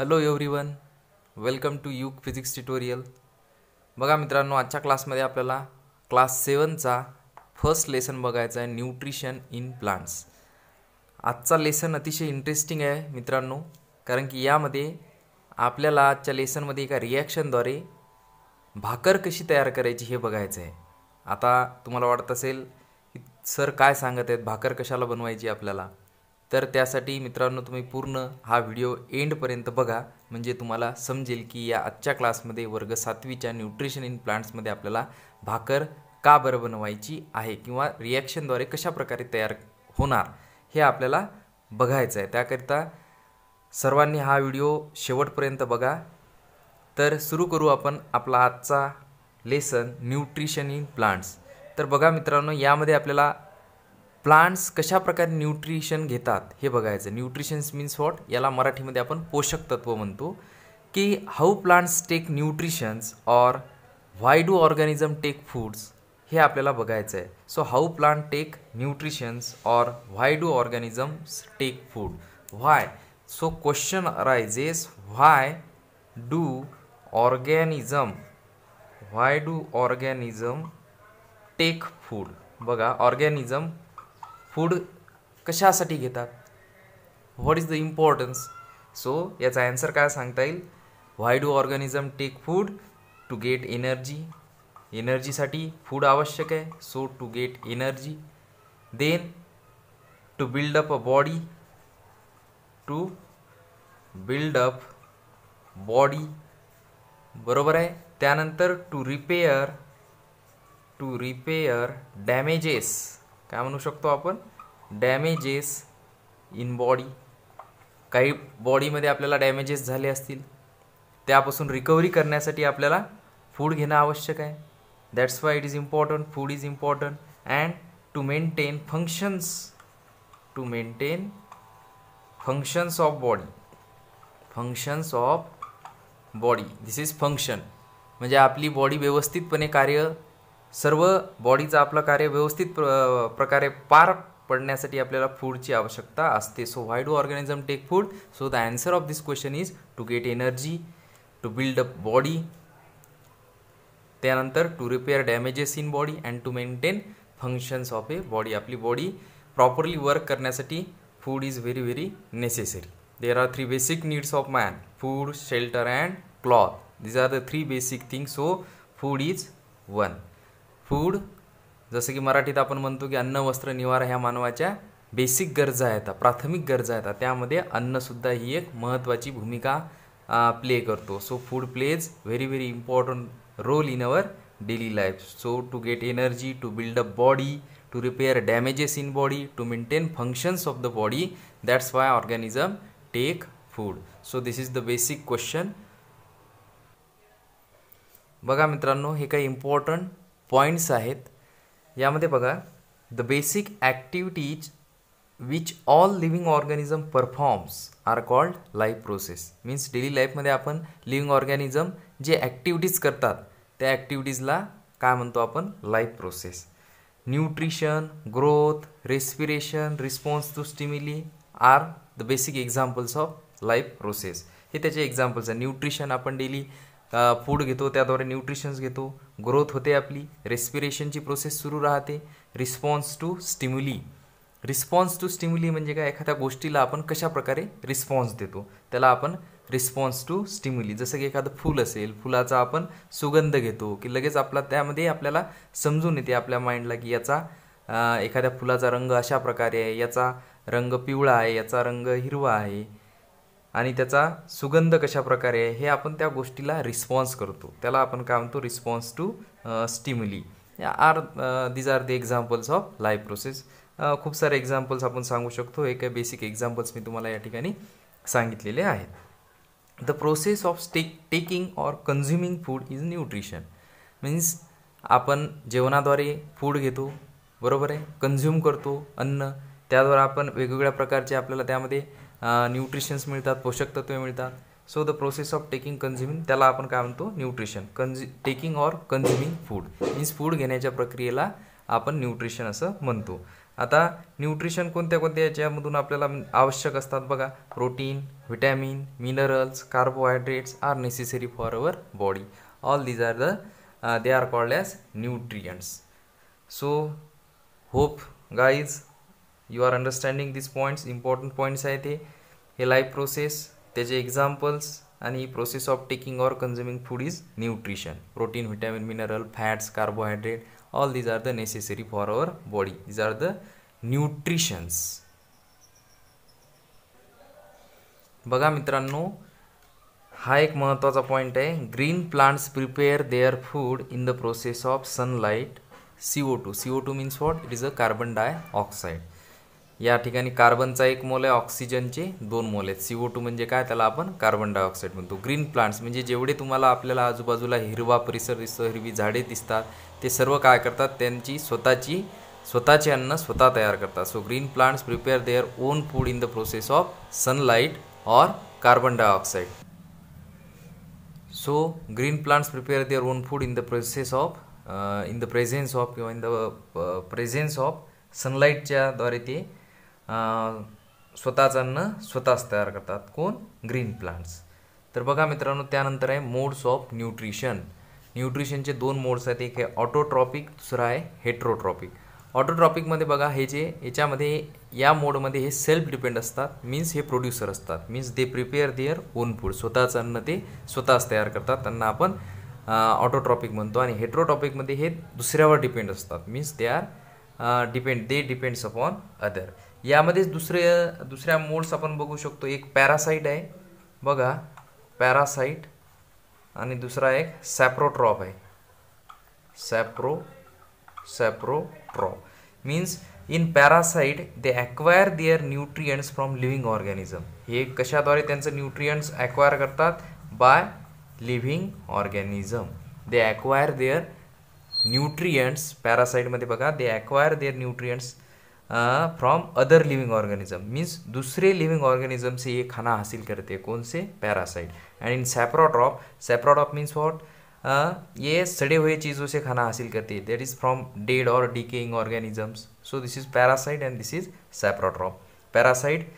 hello everyone welcome to यूक physics tutorial बघा मित्रांनो आजच्या क्लासमध्ये आपल्याला क्लास सेवनचा फर्स्ट लेसन बघायचा आहे न्यूट्रिशन इन प्लांट्स आजचा लेसन अतिशय इंटरेस्टिंग आहे मित्रांनो कारण की यामध्ये आपल्याला आजच्या लेसनमध्ये एका रिॲक्शनद्वारे भाकर कशी तयार करायची हे बघायचं आहे आता तुम्हाला वाटत असेल की सर काय सांगत आहेत भाकर कशाला बनवायची आपल्याला तर त्यासाठी मित्रांनो तुम्ही पूर्ण हा व्हिडिओ एंडपर्यंत बघा म्हणजे तुम्हाला समजेल की या आजच्या क्लासमध्ये वर्ग सातवीच्या न्यूट्रिशन इन प्लांट्समध्ये आपल्याला भाकर का बरं बनवायची आहे किंवा रिॲक्शनद्वारे कशाप्रकारे तयार होणार हे आपल्याला बघायचं आहे त्याकरिता सर्वांनी हा व्हिडिओ शेवटपर्यंत बघा तर सुरू करू आपण आपला आजचा लेसन न्यूट्रिशन इन प्लांट्स तर बघा मित्रांनो यामध्ये आपल्याला प्लांट्स कशा प्रकारे न्यूट्रिशन घेतात हे बघायचं न्यूट्रिशन्स मीन्स वॉट याला मराठीमध्ये आपण पोषक तत्व म्हणतो की how plants take nutritions or why do organism take foods हे आपल्याला बघायचं आहे so how plant take nutritions or why do organisms take food why so question arises why do organism why do organism take food बघा organism food कशासाठी घेतात what is the importance so याचा answer काय सांगता येईल why do organism take food to get energy एनर्जीसाठी food आवश्यक आहे so to get energy then to build up a body to build up body बरोबर आहे त्यानंतर to repair to repair damages काय म्हणू शकतो आपण डॅमेजेस इन बॉडी काही बॉडीमध्ये आपल्याला डॅमेजेस झाले असतील त्यापासून रिकव्हरी करण्यासाठी आपल्याला फूड घेणं आवश्यक आहे that's why it is important food is important and to maintain functions to maintain functions of body functions of body this is function म्हणजे आपली बॉडी व्यवस्थितपणे कार्य सर्व बॉडीचं आपलं कार्य व्यवस्थित प्र प्रकारे पार पडण्यासाठी आपल्याला फूडची आवश्यकता असते so why do organism take food so the answer of this question is to get energy to build up body त्यानंतर to repair damages in body and to maintain functions of a body आपली body properly work करण्यासाठी food is very very necessary there are three basic needs of man food shelter and cloth these are the three basic thing so food is one food जसं की मराठीत आपण म्हणतो की अन्न वस्त्र निवारा ह्या मानवाच्या बेसिक गरजा आहेत प्राथमिक गरजा आहेत त्यामध्ये अन्नसुद्धा ही एक महत्त्वाची भूमिका प्ले करतो so food plays very very important role in our daily life so to get energy to build up body to repair damages in body to maintain functions of the body that's why organism take food so this is the basic question बघा मित्रांनो हे काही important points आहेत यामध्ये बघा the basic activities which all living organism performs are called life process means daily लाईफमध्ये आपण living organism जे ॲक्टिव्हिटीज करतात त्या ॲक्टिव्हिटीजला काय म्हणतो आपण life process nutrition growth respiration response to stimuli are the basic examples of life process हे त्याचे एक्झाम्पल्स आहे न्यूट्रिशन आपण डेली फूड घेतो त्याद्वारे न्यूट्रिशन्स घेतो ग्रोथ होते आपली रेस्पिरेशनची प्रोसेस सुरू राहते response to stimuli response to stimuli म्हणजे काय एखाद्या गोष्टीला आपण कशाप्रकारे रिस्पॉन्स देतो त्याला आपण रिस्पॉन्स टू स्टिम्युली जसं की एखादं फूल असेल फुलाचा आपण सुगंध घेतो की लगेच आपला त्यामध्ये आपल्याला समजून येते आपल्या माइंडला की याचा एखाद्या फुलाचा रंग अशा प्रकारे आहे याचा रंग पिवळा आहे याचा रंग हिरवा आहे आणि त्याचा सुगंध कशा प्रकारे आहे हे आपण त्या गोष्टीला रिस्पॉन्स करतो त्याला आपण काय म्हणतो response to stimuli are these are the examples of life process खूप सारे एक्झाम्पल्स आपण सांगू शकतो एक काही बेसिक एक्झाम्पल्स मी तुम्हाला या ठिकाणी सांगितलेले आहेत the process of stake taking or consuming food is nutrition means आपण जेवणाद्वारे फूड घेतो बरोबर आहे कन्झ्युम करतो अन्न त्याद्वारे आपण वेगवेगळ्या प्रकारचे आपल्याला त्यामध्ये न्यूट्रिशन्स मिळतात पोषक तत्वे मिळतात so the process of taking consuming त्याला आपण काय म्हणतो न्यूट्रिशन कन्झ्यु taking or consuming food means food घेण्याच्या प्रक्रियेला आपण न्यूट्रिशन असं म्हणतो आता न्यूट्रिशन कोणत्या कोणत्या याच्यामधून आपल्याला आवश्यक असतात बघा protein vitamin minerals carbohydrates are necessary for our body all these are the they are called as nutrients so hope guys you are understanding this points important points आहे ते हे लाईफ प्रोसेस त्याचे एक्झाम्पल्स आणि process of taking or consuming food is nutrition protein vitamin mineral fats carbohydrate all these are the necessary for our body these are the nutritions बघा मित्रांनो हा एक महत्त्वाचा पॉईंट आहे green plants prepare their food in the process of sunlight C O two C O two means what it is a carbon डाय या ठिकाणी कार्बनचा एक मोल आहे ऑक्सिजनचे दोन मोल आहेत सी ओ टू म्हणजे काय त्याला आपण कार्बन डायऑक्साईड म्हणतो ग्रीन प्लांट्स म्हणजे जेवढे तुम्हाला आपल्याला आजूबाजूला हिरवा परिसर दिसतो हिरवी झाडे दिसतात ते सर्व काय करतात त्यांची स्वतःची स्वतःचे अन्न स्वतः तयार करतात so green plants prepare their own food in the process of sunlight or carbon dioxide so green plants prepare their own food in the process of in the presence of किंवा इन द प्रेझेन्स ऑफ सनलाईटच्याद्वारे ते स्वतःच अन्न स्वतःच तयार करतात कोण green plants तर बघा मित्रांनो त्यानंतर आहे मोड्स ऑफ न्यूट्रिशन न्यूट्रिशनचे दोन मोड्स आहेत एक आहे ऑटोट्रॉपिक दुसरा आहे हेट्रोट्रॉपिक ऑटोट्रॉपिकमध्ये बघा हे जे याच्यामध्ये या मोडमध्ये हे सेल्फ डिपेंड असतात मीन्स हे प्रोड्युसर असतात means they prepare their own food स्वतःचं अन्न ते स्वतःच तयार करतात त्यांना आपण ऑटोट्रॉपिक म्हणतो आणि हेट्रोट्रॉपिकमध्ये हे दुसऱ्यावर डिपेंड असतात means they are depend they depends upon other यामध्येच दुसरे दुसऱ्या मोड्स आपण बघू शकतो एक पॅरासाईट आहे बघा पॅरासाईट आणि दुसरा एक सॅप्रोट्रॉप आहे सॅप्रो saprotroph means in parasite they acquire their nutrients from living organism हे कशाद्वारे त्यांचं न्यूट्रियंट्स ॲक्वायर करतात by living organism they acquire their nutrients पॅरासाईटमध्ये बघा they acquire their nutrients from other living organism means दूसरे लिविंग ऑर्गेनिज्म से ये खाना हासिल करते हैं कौन से parasite and in saprotroph saprotroph means what ये सड़े हुए चीज़ों से खाना हासिल करती है देट इज़ फ्रॉम डेड और decaying organisms so this is parasite and this is saprotroph parasite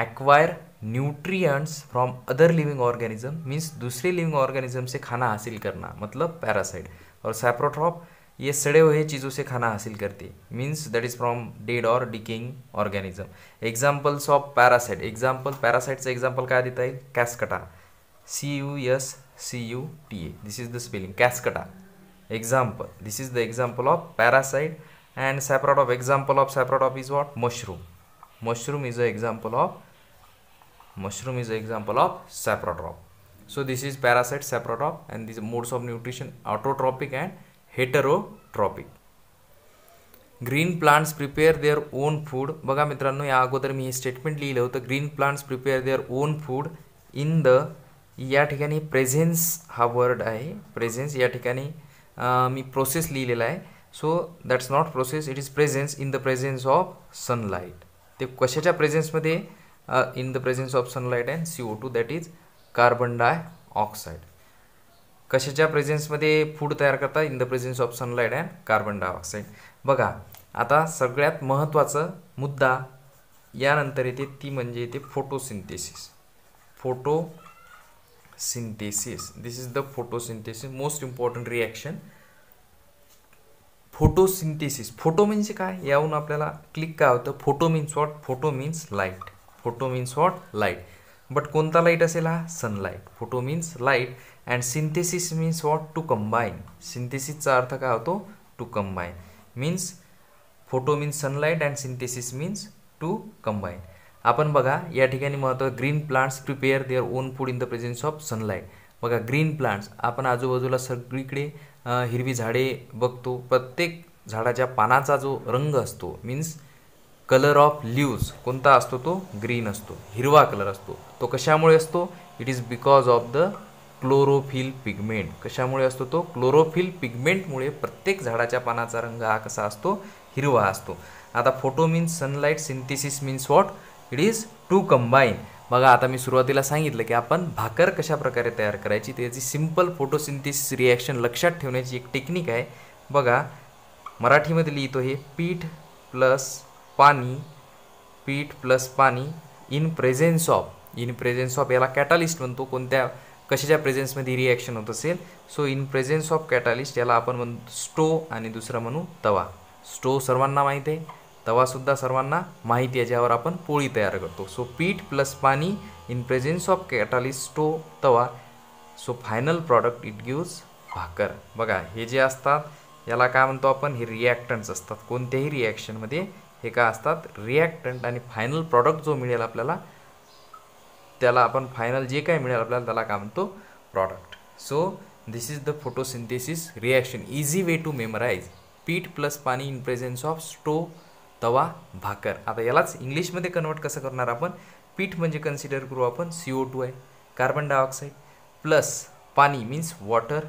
acquire nutrients from other living organism means दूसरे लिविंग ऑर्गेनिज्म से खाना हासिल करना मतलब पैरासाइट और सेप्रोट्रॉप ये सड़े हुए चीज़ों से खाना हासिल करती है means that is from dead और decaying organism examples of parasite example parasite से एग्जाम्पल क्या देता है cuscuta C U S C U T A this is the spelling cuscuta example this is the example of parasite and saprotroph example of saprotroph is what mushroom mushroom is a example of mushroom is a example of saprotroph so this is parasite saprotroph end this modes of nutrition autotrophic and heterotrophic green plants prepare their own food बघा मित्रांनो या अगोदर मी हे statement लिहिलं होतं green plants prepare their own food in the या ठिकाणी प्रेझेन्स हा वर्ड आहे प्रेझेन्स या ठिकाणी मी प्रोसेस लिहिलेला आहे so that's not process it is presence in the presence of sunlight ते कशाच्या प्रेझेन्समध्ये in the presence of sunlight and C O two that is carbon dioxide कशाच्या प्रेझेन्समध्ये फूड तयार करतात in the presence of sunlight and carbon dioxide बघा आता सगळ्यात महत्त्वाचं मुद्दा यानंतर येते ती म्हणजे येते photosynthesis photo synthesis this is the photosynthesis most important reaction photosynthesis photo म्हणजे काय याहून आपल्याला क्लिक काय होतं photo means what photo means light photo means what light but कोणता लाईट असेल हा sunlight photo means light and synthesis means what to combine सिंथेसिसचा अर्थ काय होतो to combine means photo means sunlight and synthesis means to combine आपण बघा या ठिकाणी महत्त्व green plants prepare their own food in the presence of sunlight बघा ग्रीन प्लांट्स आपण आजूबाजूला सगळीकडे हिरवी झाडे बघतो प्रत्येक झाडाच्या पानाचा जो रंग असतो मीन्स कलर ऑफ लिव्ज कोणता असतो तो ग्रीन असतो हिरवा कलर असतो तो कशामुळे असतो it is because of the chlorophyll pigment कशामुळे असतो तो क्लोरोफिल पिगमेंटमुळे प्रत्येक झाडाच्या पानाचा रंग हा कसा असतो हिरवा असतो आता photo means sunlight synthesis means what it is to combine बघा आता मी सुरुवातीला सांगितलं की आपण भाकर कशा प्रकारे तयार करायची त्याची सिम्पल फोटोसिंथेसिस रिॲक्शन लक्षात ठेवण्याची एक टेक्निक आहे बघा मराठीमध्ये लिहितो हे पीठ प्लस पाणी पीठ प्लस पाणी in presence of in presence of याला कॅटालिस्ट म्हणतो कोणत्या कशाच्या प्रेझेन्समध्ये रिॲक्शन होत असेल so in presence of catalyst याला आपण म्हणतो स्टो आणि दुसरं म्हणू तवा स्टो सर्वांना माहीत आहे तवासुद्धा सर्वांना माहिती आहे ज्यावर आपण पोळी तयार करतो सो पीठ प्लस पाणी in presence of catalyst stove तवा so final product it gives भाकर बघा हे जे असतात याला काय म्हणतो आपण हे रिॲक्टंट्स असतात कोणत्याही रिॲक्शनमध्ये हे काय असतात रिॲक्टंट आणि फायनल प्रॉडक्ट जो मिळेल आपल्याला त्याला आपण फायनल जे काय मिळेल आपल्याला त्याला काय म्हणतो product so this is the photosynthesis reaction easy way to memorise पीठ प्लस पाणी इन प्रेझेन्स ऑफ स्टो तवा भाकर आता यालाच इंग्लिशमध्ये कन्वर्ट कसं करणार आपण पीठ म्हणजे कन्सिडर करू आपण सी ओ टू आहे कार्बन डायऑक्साईड प्लस पाणी मीन्स वॉटर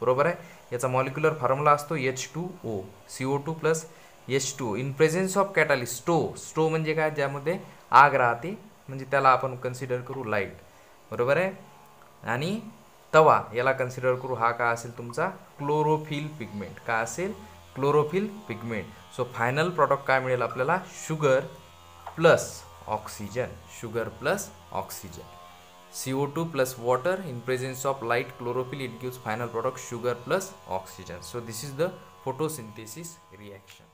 बरोबर आहे याचा मॉलिक्युलर फॉर्म्युला असतो H two O C O two plus H two in presence of catalyst stove stove म्हणजे काय ज्यामध्ये आग राहते म्हणजे त्याला आपण कन्सिडर करू लाईट बरोबर आहे आणि तवा याला कन्सिडर करू हा का असेल तुमचा क्लोरोफिल पिगमेंट का असेल chlorophyll pigment so final product काय मिळेल आपल्याला sugar plus oxygen sugar plus oxygen C O two plus water in presence of light chlorophyll it gives final product sugar plus oxygen so this is the photosynthesis reaction